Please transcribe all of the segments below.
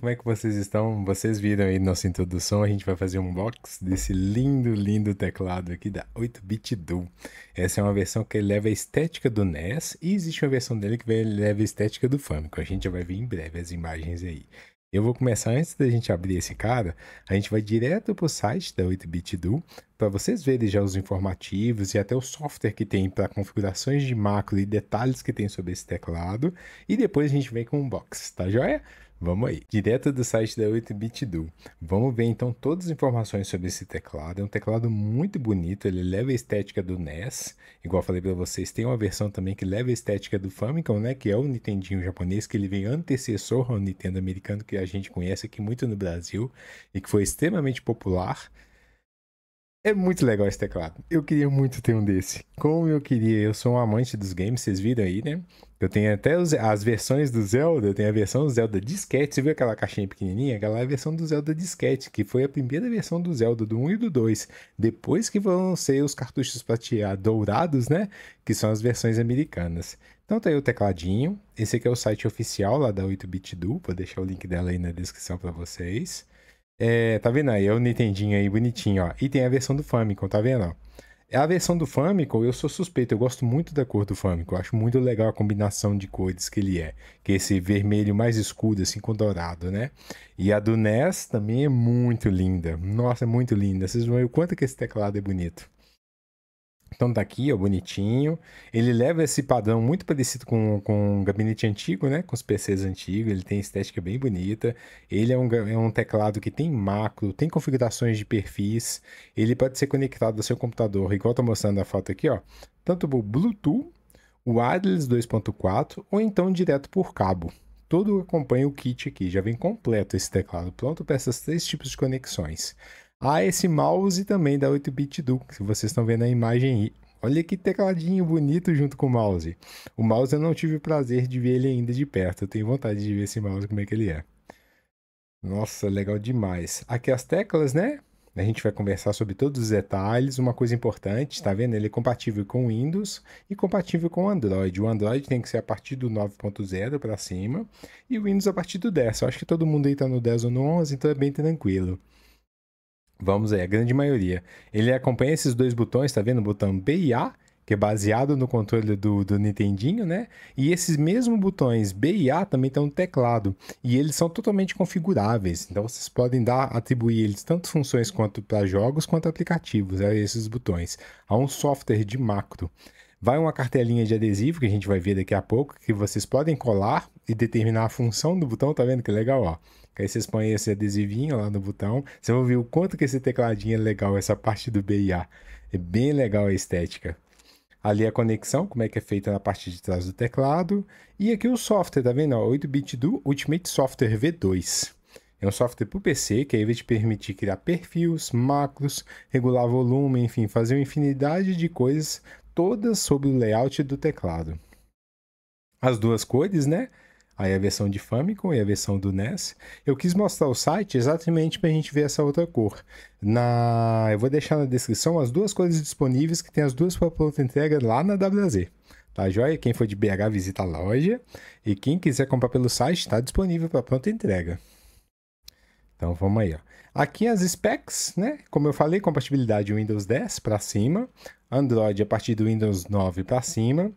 como é que vocês estão? Vocês viram aí nossa introdução, a gente vai fazer um box desse lindo, lindo teclado aqui da 8-bit Duo. Essa é uma versão que leva a estética do NES e existe uma versão dele que leva a estética do Famicom. A gente já vai ver em breve as imagens aí. Eu vou começar antes da gente abrir esse cara, a gente vai direto para o site da 8-bit Duo para vocês verem já os informativos e até o software que tem para configurações de macro e detalhes que tem sobre esse teclado. E depois a gente vem com um box, tá joia? Vamos aí. Direto do site da 8 bitdo Vamos ver então todas as informações sobre esse teclado. É um teclado muito bonito, ele leva a estética do NES, igual falei para vocês, tem uma versão também que leva a estética do Famicom, né, que é o Nintendinho japonês, que ele vem antecessor ao Nintendo americano que a gente conhece aqui muito no Brasil e que foi extremamente popular. É muito legal esse teclado. Eu queria muito ter um desse. Como eu queria, eu sou um amante dos games, vocês viram aí, né? Eu tenho até os, as versões do Zelda, eu tenho a versão do Zelda disquete, você viu aquela caixinha pequenininha? Aquela é a versão do Zelda disquete, que foi a primeira versão do Zelda, do 1 e do 2. Depois que vão ser os cartuchos prateados, dourados, né? Que são as versões americanas. Então tá aí o tecladinho, esse aqui é o site oficial lá da 8-Bit Duo, vou deixar o link dela aí na descrição para vocês. É, tá vendo aí? É o Nintendinho aí, bonitinho, ó. E tem a versão do Famicom, tá vendo, é A versão do Famicom, eu sou suspeito, eu gosto muito da cor do Famicom. acho muito legal a combinação de cores que ele é. Que é esse vermelho mais escuro, assim, com dourado, né? E a do NES também é muito linda. Nossa, é muito linda. Vocês vão ver o quanto que esse teclado é bonito. Então tá aqui, ó, bonitinho. Ele leva esse padrão muito parecido com, com um gabinete antigo, né? Com os PCs antigos, ele tem estética bem bonita. Ele é um, é um teclado que tem macro, tem configurações de perfis. Ele pode ser conectado ao seu computador, igual tô mostrando na foto aqui, ó. Tanto por Bluetooth, o Wireless 2.4 ou então direto por cabo. Todo acompanha o kit aqui, já vem completo esse teclado, pronto para essas três tipos de conexões. Há ah, esse mouse também da 8-bit Duke, Se vocês estão vendo a imagem aí. Olha que tecladinho bonito junto com o mouse. O mouse eu não tive o prazer de ver ele ainda de perto. Eu tenho vontade de ver esse mouse como é que ele é. Nossa, legal demais. Aqui as teclas, né? A gente vai conversar sobre todos os detalhes. Uma coisa importante, tá vendo? Ele é compatível com Windows e compatível com Android. O Android tem que ser a partir do 9.0 para cima e o Windows a partir do 10. Eu acho que todo mundo aí tá no 10 ou no 11, então é bem tranquilo. Vamos aí, a grande maioria. Ele acompanha esses dois botões, tá vendo? O botão B e A, que é baseado no controle do, do Nintendinho, né? E esses mesmos botões B e A também estão no teclado. E eles são totalmente configuráveis. Então vocês podem dar, atribuir eles tanto funções quanto para jogos quanto aplicativos, né? esses botões. Há um software de macro. Vai uma cartelinha de adesivo que a gente vai ver daqui a pouco, que vocês podem colar e determinar a função do botão, tá vendo que legal, ó? Que aí vocês põem esse adesivinho lá no botão. Você vão ver o quanto que esse tecladinho é legal, essa parte do BIA. É bem legal a estética. Ali a conexão, como é que é feita na parte de trás do teclado. E aqui o software, tá vendo? 8-bit do Ultimate Software V2. É um software para o PC que aí vai te permitir criar perfis, macros, regular volume, enfim, fazer uma infinidade de coisas, todas sobre o layout do teclado. As duas cores, né? aí a versão de Famicom e a versão do NES. Eu quis mostrar o site exatamente para a gente ver essa outra cor. Na, eu vou deixar na descrição as duas cores disponíveis que tem as duas para pronta entrega lá na WZ. Tá joia? Quem for de BH visita a loja e quem quiser comprar pelo site está disponível para pronta entrega. Então vamos aí, ó. Aqui as specs, né? Como eu falei, compatibilidade Windows 10 para cima, Android a partir do Windows 9 para cima,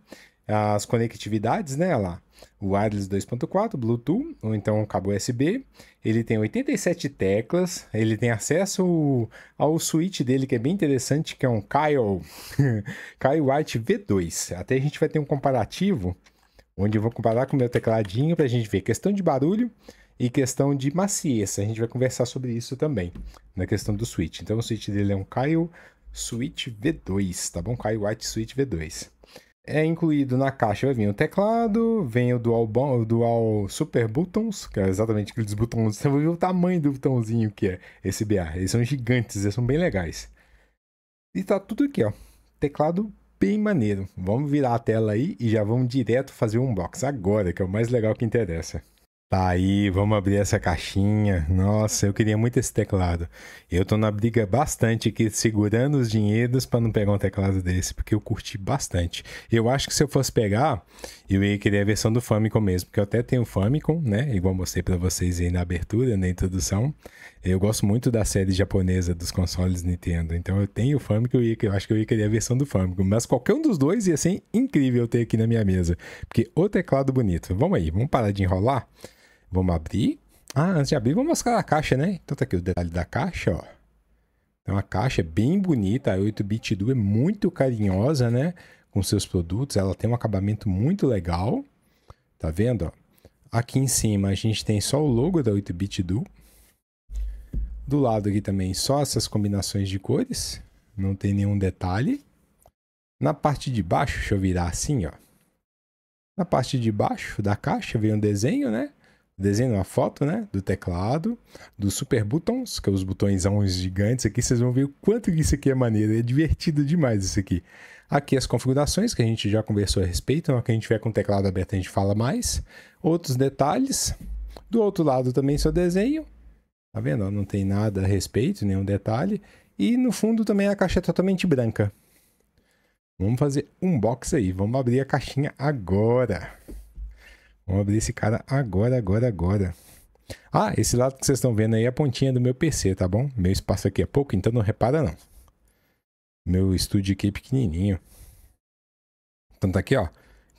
as conectividades, né, lá o Wireless 2.4, Bluetooth, ou então cabo USB. Ele tem 87 teclas, ele tem acesso ao switch dele que é bem interessante, que é um Kyle, Kyle White V2. Até a gente vai ter um comparativo, onde eu vou comparar com o meu tecladinho para a gente ver questão de barulho e questão de maciez. A gente vai conversar sobre isso também, na questão do switch. Então o switch dele é um Kyle Switch V2, tá bom? Kyle White Switch V2 é incluído na caixa vai vir o teclado, vem o Dual, o Dual Super Buttons, que é exatamente aqueles botões. Você vai ver o tamanho do botãozinho que é esse BA. Eles são gigantes, eles são bem legais. E tá tudo aqui, ó. Teclado bem maneiro. Vamos virar a tela aí e já vamos direto fazer o unbox agora, que é o mais legal que interessa. Tá aí, vamos abrir essa caixinha. Nossa, eu queria muito esse teclado. Eu tô na briga bastante aqui, segurando os dinheiros para não pegar um teclado desse, porque eu curti bastante. Eu acho que se eu fosse pegar, eu ia querer a versão do Famicom mesmo, porque eu até tenho o Famicom, né? Igual mostrei para vocês aí na abertura, na introdução. Eu gosto muito da série japonesa dos consoles Nintendo, então eu tenho o Famicom e eu acho que eu ia querer a versão do Famicom. Mas qualquer um dos dois ia ser incrível ter aqui na minha mesa, porque o teclado bonito. Vamos aí, vamos parar de enrolar? Vamos abrir. Ah, antes de abrir, vamos mostrar a caixa, né? Então tá aqui o detalhe da caixa, ó. Então, é uma caixa bem bonita, a 8-bit do é muito carinhosa, né? Com seus produtos, ela tem um acabamento muito legal. Tá vendo, ó? Aqui em cima a gente tem só o logo da 8-bit do. Do lado aqui também só essas combinações de cores, não tem nenhum detalhe. Na parte de baixo, deixa eu virar assim, ó. Na parte de baixo da caixa vem um desenho, né? desenho, uma foto, né? Do teclado, dos super buttons, que é os botões gigantes aqui. Vocês vão ver o quanto isso aqui é maneiro. É divertido demais isso aqui. Aqui as configurações, que a gente já conversou a respeito. Na hora é que a gente tiver com o teclado aberto, a gente fala mais. Outros detalhes. Do outro lado também seu desenho. Tá vendo? Não tem nada a respeito, nenhum detalhe. E no fundo também a caixa é totalmente branca. Vamos fazer um box aí. Vamos abrir a caixinha agora. Vamos abrir esse cara agora, agora, agora. Ah, esse lado que vocês estão vendo aí é a pontinha do meu PC, tá bom? Meu espaço aqui é pouco, então não repara não. Meu estúdio aqui é pequenininho. Então tá aqui, ó.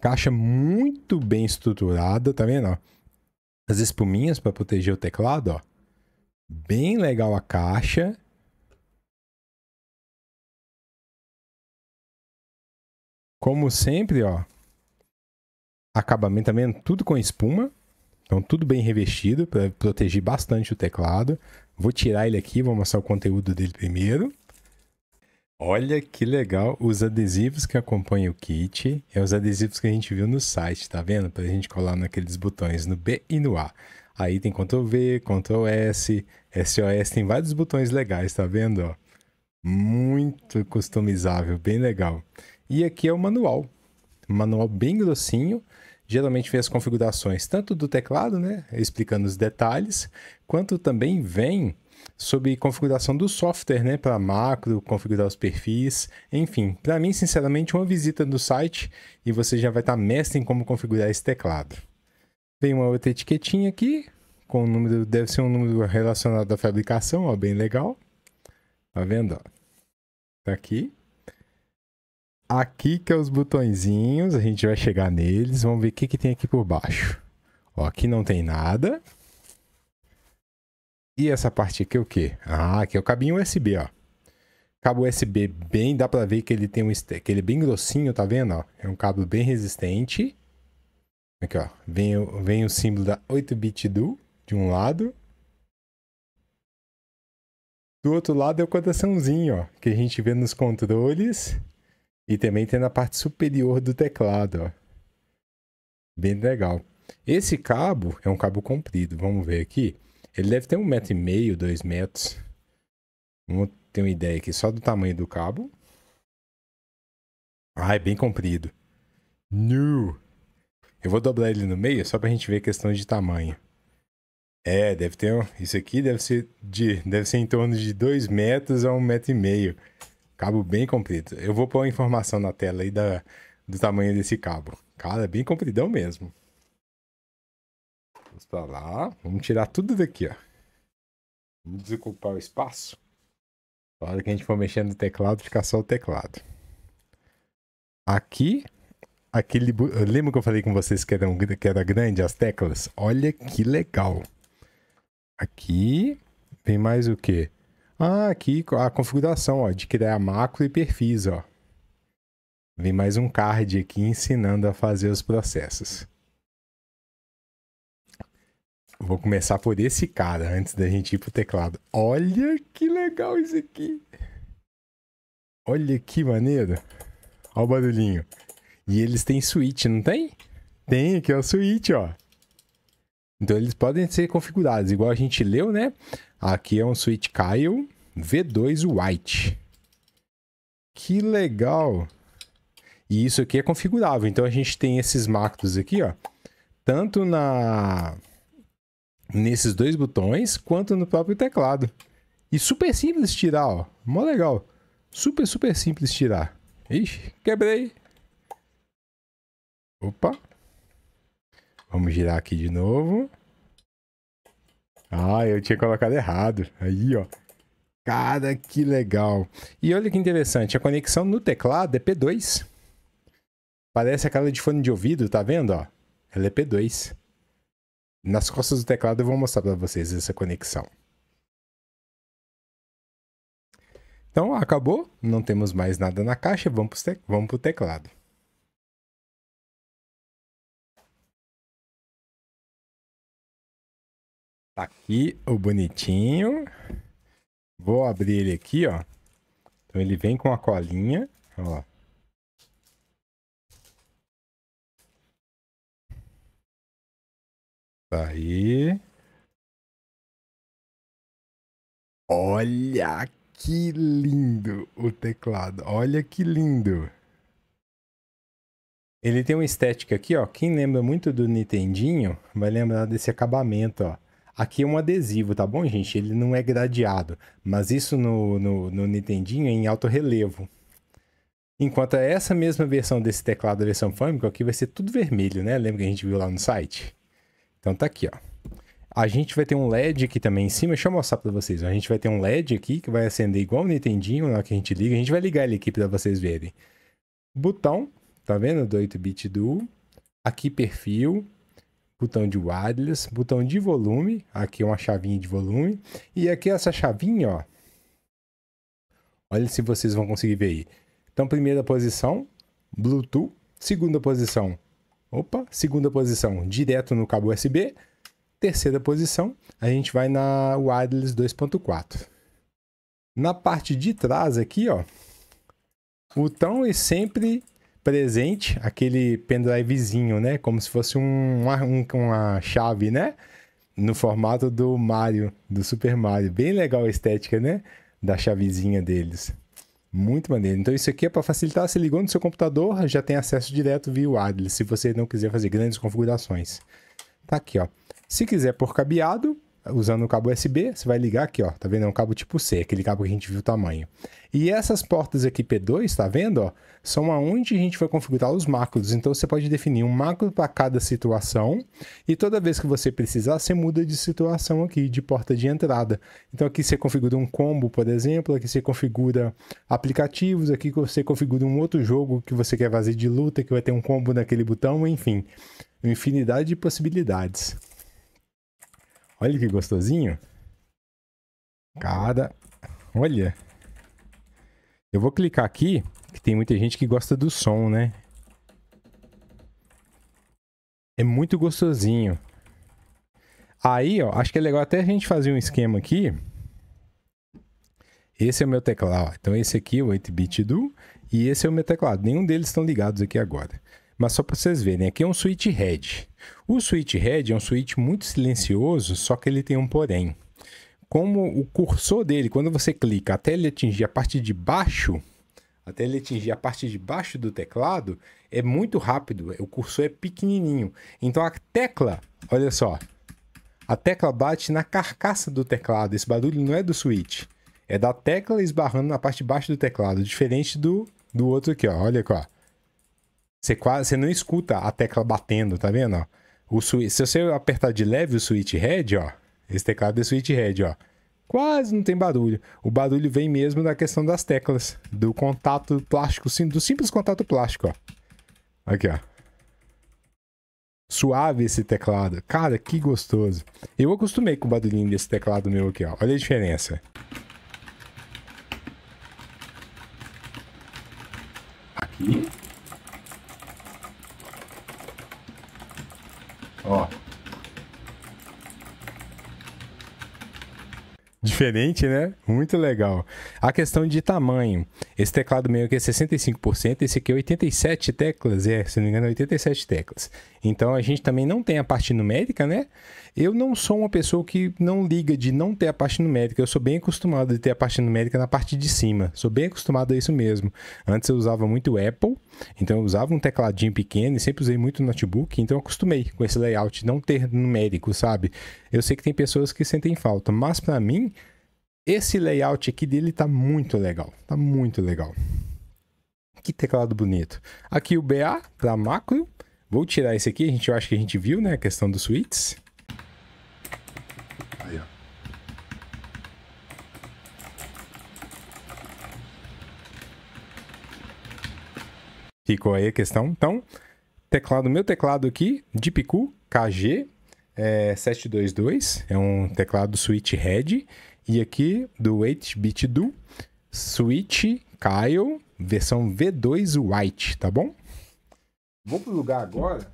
Caixa muito bem estruturada, tá vendo, ó? As espuminhas para proteger o teclado, ó. Bem legal a caixa. Como sempre, ó, acabamento também, tudo com espuma. Então, tudo bem revestido para proteger bastante o teclado. Vou tirar ele aqui, vou mostrar o conteúdo dele primeiro. Olha que legal os adesivos que acompanham o kit. É os adesivos que a gente viu no site, tá vendo? Para a gente colar naqueles botões no B e no A. Aí tem Ctrl V, Ctrl S, SOS, tem vários botões legais, tá vendo? Ó? Muito customizável, bem legal. E aqui é o manual. Manual bem grossinho geralmente vê as configurações tanto do teclado, né, explicando os detalhes, quanto também vem sobre configuração do software, né, para macro, configurar os perfis, enfim. Para mim, sinceramente, uma visita no site e você já vai estar tá mestre em como configurar esse teclado. Tem uma outra etiquetinha aqui com o um número, deve ser um número relacionado à fabricação, ó, bem legal. Tá vendo? Ó? Tá aqui aqui que é os botõezinhos, a gente vai chegar neles, vamos ver o que, que tem aqui por baixo. Ó, aqui não tem nada. E essa parte aqui é o quê? Ah, aqui é o cabinho USB, ó. Cabo USB bem, dá pra ver que ele tem um que ele é bem grossinho, tá vendo? Ó, é um cabo bem resistente. Aqui, ó. Vem, vem o símbolo da 8-bit do de um lado. Do outro lado é o coraçãozinho, ó, que a gente vê nos controles. E também tem na parte superior do teclado, ó. Bem legal. Esse cabo é um cabo comprido, vamos ver aqui. Ele deve ter um metro e meio, dois metros. Vamos ter uma ideia aqui só do tamanho do cabo. Ah, é bem comprido. Nu! Eu vou dobrar ele no meio só pra gente ver a questão de tamanho. É, deve ter. Um... Isso aqui deve ser de. Deve ser em torno de 2 metros a um metro e meio. Cabo bem comprido. Eu vou pôr a informação na tela aí da, do tamanho desse cabo. Cara, é bem compridão mesmo. Vamos pra lá. Vamos tirar tudo daqui, ó. Vamos desocupar o espaço. Na hora que a gente for mexendo no teclado, fica só o teclado. Aqui, aquele. Lembra que eu falei com vocês que, um que era grande as teclas? Olha que legal. Aqui, tem mais o que? Ah, aqui a configuração ó, de criar macro e perfis. Ó. Vem mais um card aqui ensinando a fazer os processos. Vou começar por esse cara antes da gente ir pro teclado. Olha que legal isso aqui. Olha que maneiro. Olha o barulhinho. E eles têm switch, não tem? Tem, aqui é o switch, ó. Então eles podem ser configurados, igual a gente leu, né? Aqui é um switch Kyle. V2 White. Que legal! E isso aqui é configurável. Então a gente tem esses macros aqui, ó. Tanto na nesses dois botões, quanto no próprio teclado. E super simples tirar, ó. Mó legal. Super, super simples tirar. Ixi, quebrei. Opa. Vamos girar aqui de novo. Ah, eu tinha colocado errado. Aí, ó. Cara, que legal. E olha que interessante, a conexão no teclado é P2. Parece aquela de fone de ouvido, tá vendo? Ó, ela é P2. Nas costas do teclado eu vou mostrar para vocês essa conexão. Então, acabou. Não temos mais nada na caixa. Vamos para o te teclado. Tá aqui o bonitinho. Vou abrir ele aqui, ó. Então ele vem com a colinha, ó. Tá aí. Olha que lindo o teclado. Olha que lindo. Ele tem uma estética aqui, ó. Quem lembra muito do Nintendinho vai lembrar desse acabamento, ó. Aqui é um adesivo, tá bom, gente? Ele não é gradeado, mas isso no, no, no Nintendinho é em alto relevo. Enquanto é essa mesma versão desse teclado, a versão Famicom, aqui vai ser tudo vermelho, né? Lembra que a gente viu lá no site? Então tá aqui, ó. A gente vai ter um LED aqui também em cima, deixa eu mostrar para vocês. A gente vai ter um LED aqui que vai acender igual o Nintendinho na hora que a gente liga. A gente vai ligar ele aqui para vocês verem. Botão, tá vendo? Do 8-bit do... Aqui perfil, botão de wireless, botão de volume, aqui é uma chavinha de volume, e aqui é essa chavinha, ó. Olha se vocês vão conseguir ver aí. Então, primeira posição, Bluetooth, segunda posição, opa, segunda posição, direto no cabo USB, terceira posição, a gente vai na wireless 2.4. Na parte de trás aqui, ó, o botão é sempre presente, aquele pendrivezinho, né? Como se fosse um, uma, uma chave, né? No formato do Mario, do Super Mario. Bem legal a estética, né? Da chavezinha deles. Muito maneiro. Então isso aqui é para facilitar, você ligou no seu computador, já tem acesso direto via wireless, se você não quiser fazer grandes configurações. Tá aqui, ó. Se quiser por cabeado, usando o cabo USB, você vai ligar aqui, ó, tá vendo? É um cabo tipo C, aquele cabo que a gente viu o tamanho. E essas portas aqui P2, tá vendo, ó, são aonde a gente vai configurar os macros. Então você pode definir um macro para cada situação e toda vez que você precisar, você muda de situação aqui, de porta de entrada. Então aqui você configura um combo, por exemplo, aqui você configura aplicativos, aqui você configura um outro jogo que você quer fazer de luta, que vai ter um combo naquele botão, enfim. Infinidade de possibilidades. Olha que gostosinho. Cada. olha. Eu vou clicar aqui, que tem muita gente que gosta do som, né? É muito gostosinho. Aí, ó, acho que é legal até a gente fazer um esquema aqui. Esse é o meu teclado. Então esse aqui é o 8-bit do e esse é o meu teclado. Nenhum deles estão ligados aqui agora. Mas só para vocês verem, aqui é um switch head. O switch head é um switch muito silencioso, só que ele tem um porém. Como o cursor dele, quando você clica até ele atingir a parte de baixo, até ele atingir a parte de baixo do teclado, é muito rápido, o cursor é pequenininho. Então a tecla, olha só, a tecla bate na carcaça do teclado, esse barulho não é do switch, é da tecla esbarrando na parte de baixo do teclado, diferente do, do outro aqui, ó. olha aqui, ó. Você quase, você não escuta a tecla batendo, tá vendo? Ó? O switch, se você apertar de leve o switch head, ó, esse teclado é switch head, ó. Quase não tem barulho. O barulho vem mesmo da questão das teclas, do contato plástico, sim, do simples contato plástico, ó. Aqui, ó. Suave esse teclado. Cara, que gostoso. Eu acostumei com o barulhinho desse teclado meu aqui, ó. Olha a diferença. diferente, né? Muito legal. A questão de tamanho. Esse teclado meio que é 65%, esse aqui é 87 teclas, é, se não me engano, 87 é teclas. Então a gente também não tem a parte numérica, né? Eu não sou uma pessoa que não liga de não ter a parte numérica. Eu sou bem acostumado de ter a parte numérica na parte de cima. Sou bem acostumado a isso mesmo. Antes eu usava muito Apple, então eu usava um tecladinho pequeno e sempre usei muito notebook, então eu acostumei com esse layout, não ter numérico, sabe? Eu sei que tem pessoas que sentem falta, mas para mim esse layout aqui dele tá muito legal, tá muito legal. Que teclado bonito. Aqui o BA para macro. Vou tirar esse aqui, a gente, eu acho que a gente viu, né, a questão dos suítes. Aí, ó. Ficou aí a questão. Então, teclado, meu teclado aqui, DeepQ KG é, 722, é um teclado Switch Red. E aqui do 8-bit do Switch Kyle, versão V2 White, tá bom? Vou pro lugar agora. Deixa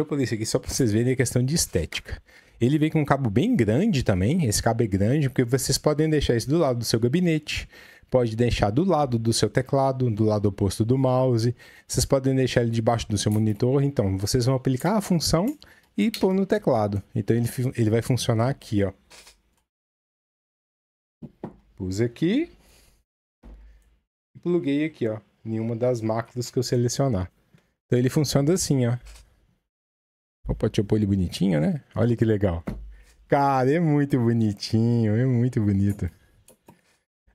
eu pôr isso aqui só para vocês verem a questão de estética. Ele vem com um cabo bem grande também. Esse cabo é grande porque vocês podem deixar isso do lado do seu gabinete, pode deixar do lado do seu teclado, do lado oposto do mouse. Vocês podem deixar ele debaixo do seu monitor. Então, vocês vão aplicar a função e pôr no teclado. Então ele, ele vai funcionar aqui, ó. Pus aqui e pluguei aqui, ó, em uma das máquinas que eu selecionar. Então ele funciona assim, ó. Opa, deixa eu pôr ele bonitinho, né? Olha que legal. Cara, é muito bonitinho, é muito bonito.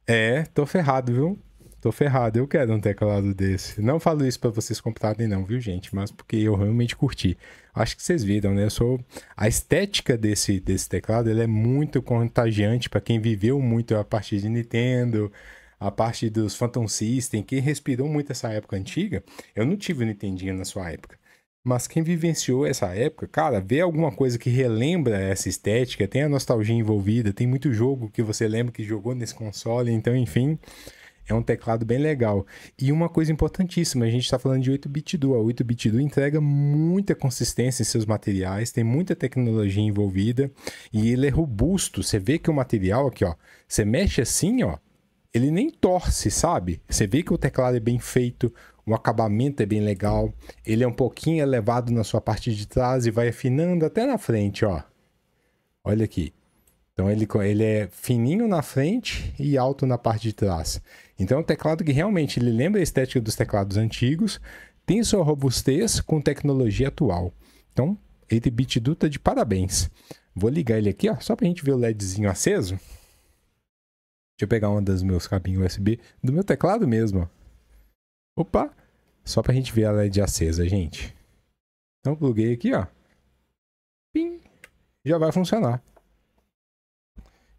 É, tô ferrado, viu? tô ferrado, eu quero um teclado desse. Não falo isso para vocês computarem não, viu, gente? Mas porque eu realmente curti. Acho que vocês viram, né? Eu sou... A estética desse, desse teclado, ele é muito contagiante para quem viveu muito a parte de Nintendo, a parte dos Phantom System, quem respirou muito essa época antiga. Eu não tive o Nintendinho na sua época. Mas quem vivenciou essa época, cara, vê alguma coisa que relembra essa estética, tem a nostalgia envolvida, tem muito jogo que você lembra que jogou nesse console, então, enfim, é um teclado bem legal. E uma coisa importantíssima, a gente está falando de 8-bit dual. 8-bit dual entrega muita consistência em seus materiais, tem muita tecnologia envolvida e ele é robusto. Você vê que o material aqui, ó, você mexe assim, ó, ele nem torce, sabe? Você vê que o teclado é bem feito, o acabamento é bem legal, ele é um pouquinho elevado na sua parte de trás e vai afinando até na frente, ó. Olha aqui. Então ele, ele é fininho na frente e alto na parte de trás. Então é um teclado que realmente ele lembra a estética dos teclados antigos, tem sua robustez com tecnologia atual. Então, 8-bit Duta de parabéns. Vou ligar ele aqui, ó, só pra gente ver o LEDzinho aceso. Deixa eu pegar um dos meus cabinhos USB do meu teclado mesmo. Opa! Só pra gente ver a LED acesa, gente. Então pluguei aqui, ó. Pim! Já vai funcionar.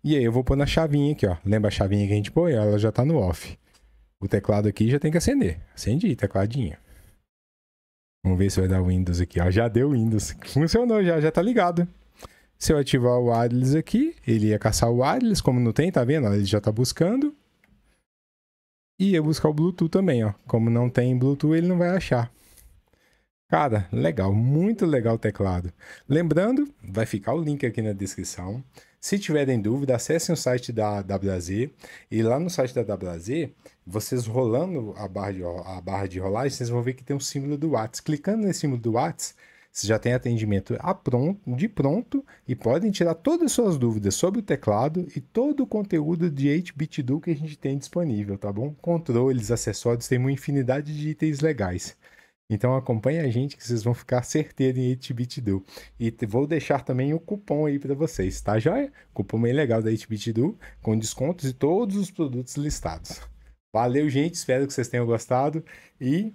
E aí eu vou pôr na chavinha aqui, ó. Lembra a chavinha que a gente põe? Ela já tá no off. O teclado aqui já tem que acender. Acendi, tecladinho. Vamos ver se vai dar Windows aqui, ó. Ah, já deu Windows. Funcionou já, já tá ligado. Se eu ativar o Atlas aqui, ele ia caçar o Atlas, como não tem, tá vendo? Ele já tá buscando. E ia buscar o Bluetooth também, ó. Como não tem Bluetooth, ele não vai achar. Cara, legal, muito legal o teclado. Lembrando, vai ficar o link aqui na descrição. Se tiverem dúvida, acessem o site da WZ e lá no site da WZ, vocês rolando a barra de, a barra de rolagem, vocês vão ver que tem um símbolo do Whats. Clicando nesse símbolo do Whats, vocês já tem atendimento a pronto, de pronto e podem tirar todas as suas dúvidas sobre o teclado e todo o conteúdo de 8-bit do que a gente tem disponível, tá bom? Controles, acessórios, tem uma infinidade de itens legais. Então acompanha a gente que vocês vão ficar certeiro em 8BitDo. E vou deixar também o cupom aí para vocês, tá joia? Cupom bem legal da 8BitDo, com descontos de todos os produtos listados. Valeu, gente. Espero que vocês tenham gostado e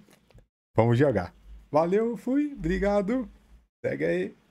vamos jogar. Valeu, fui, obrigado. Segue aí.